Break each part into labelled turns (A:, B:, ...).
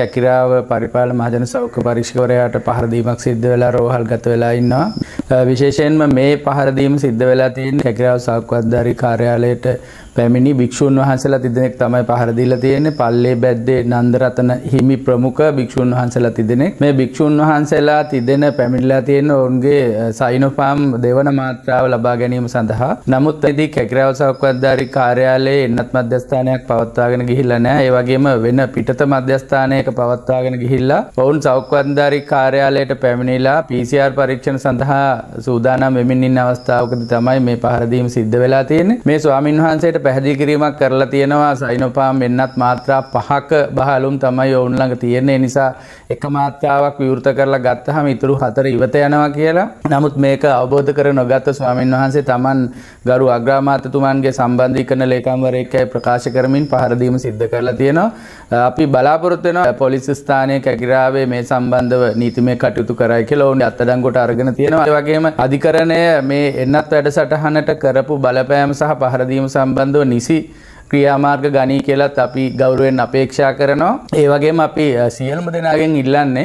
A: කැකිරාව පරිපාල මහජන සෞඛ්‍ය පරීක්ෂකවරයාට පහරදීමක් සිද්ධ වෙලා රෝහල් ගත වෙලා ඉන්නවා. විශේෂයෙන්ම මේ පහරදීම සිද්ධ වෙලා තියෙන කැකිරාව සාක්වත්ධාරි කාර්යාලයට පැමිණි භික්ෂූන් වහන්සලා තිදෙනෙක් තමයි පහරදිලා තියෙන්නේ පල්ලේ බැද්දේ නන්දරතන හිමි ප්‍රමුඛ භික්ෂූන් වහන්සලා තිදෙනෙක් මේ භික්ෂූන් වහන්සලා තිදෙන පැමිණිලා තියෙන ඔවුන්ගේ සයිනොෆාම් දෙවන මාත්‍රාව ලබා ගැනීම සඳහා නමුත් ඇති කැකිරාව සාක්වත්ධාරි කාර්යාලයේ එන්නත් මධ්‍යස්ථානයක් පවත්වාගෙන ගිහිල්ලා නෑ ඒ වගේම වෙන පිටත මධ්‍යස්ථානයක පවත්වාගෙන ගිහිල්ලා ඔවුන් සෞඛ්‍යන්ධාරි කාර්යාලයට පැමිණිලා PCR පරීක්ෂණ සඳහා සූදානම් වෙමින් ඉන්න අවස්ථාවකද තමයි මේ පහරදීම සිද්ධ වෙලා තියෙන්නේ. මේ ස්වාමින් වහන්සේට පැහැදිලි කිරීමක් කරලා තියෙනවා සයිනෝපාම් වෙන්නත් මාත්‍රා පහක බහලුම් තමයි ඔවුන් ළඟ තියෙන්නේ. නිසා එක මාත්‍රාවක් විවෘත කරලා ගත්තහම ඉතුරු හතර ඉවත යනවා කියලා. නමුත් මේක අවබෝධ කර නොගත් ස්වාමින් වහන්සේ Taman ගරු අග්‍රාමාත්‍යතුමන්ගේ සම්බන්ධීකරණ ලේකම්වරයෙක්යි ප්‍රකාශ කරමින් පහරදීම සිද්ධ කරලා තියෙනවා. අපි බලාපොරොත්තු වෙනවා පොලිස් ස්ථානයේ කැකිරාවේ මේ සම්බන්ධව නීතිමය කටයුතු කරයි කියලා ඔවුන් අත්අඩංගුවට අරගෙන තියෙනවා. ඒ වගේම අධිකරණය මේ එන්නත් වැඩසටහනට කරපු බලපෑම සහ පහරදීම සම්බන්ධව නිසි ක්‍රියාමාර්ග ගනී කියලත් අපි ගෞරුවෙන් අපේක්ෂා කරනවා. ඒ වගේම අපි සියල්ම දෙනාගෙන් ඉල්ලන්නේ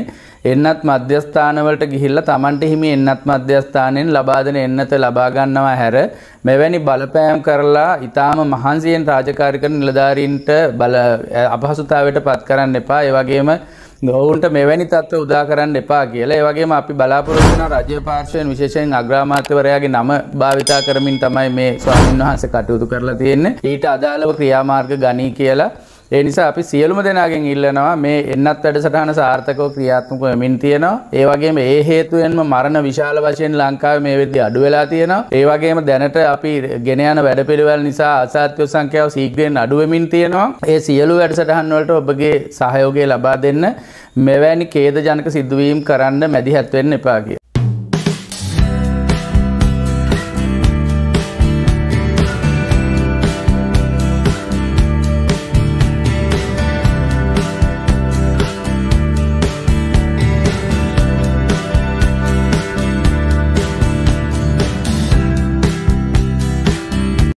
A: එන්නත් මධ්‍යස්ථානවලට ගිහිල්ල තමන්ට හිමි එන්නත් මධ්‍යස්ථානයෙන් ලබාදන එන්නත ලබාගන්නවා හැර මෙවැනි බලපෑම් කරලා ඉතාම මහන්සියෙන් රාජකාරික නිලධාරීන්ට බල අපහසුතාවට පත් කරන්න එපා ඒවගේම ගෞන්ට මෙවැනි තත්ව උදා කරන්න එපා කියලා ඒවගේම අපි බලාපොරොත්තුන රජ පාර්ශයෙන් විශේෂයෙන් අග්‍රාමාත්‍යවරයාගේ නම භාවිතා කරමින් තමයි මේ ස්වාමීන් වහන්ස කටයුතු කරලා තියෙන්නේ ඊට අදාළව ක්‍රියාමාර්ග ගනී කියලා ඒ නිසා අපි සියලුම දෙනාගෙන් ඉල්ලනවා මේ එන්නත් වැඩසටහන සාර්ථකව ක්‍රියාත්මක වෙමින් තියෙනවා. ඒ වගේම ඒ හේතුවෙන්ම මරණ විශාල වශයෙන් ලංකාවේ මේ වෙද්දී අඩු වෙලා තියෙනවා. ඒ වගේම දැනට අපි ගෙන යන වැඩපිළිවෙල නිසා අසාත්‍ය සංඛ්‍යාව සීඝ්‍රයෙන් අඩු වෙමින් තියෙනවා. ඒ සියලු වැඩසටහන් වලට ඔබගේ සහයෝගය ලබා දෙන්න මෙවැනි ඛේදජනක සිදුවීම් කරන්න මැදිහත් වෙන්න එපා කියලා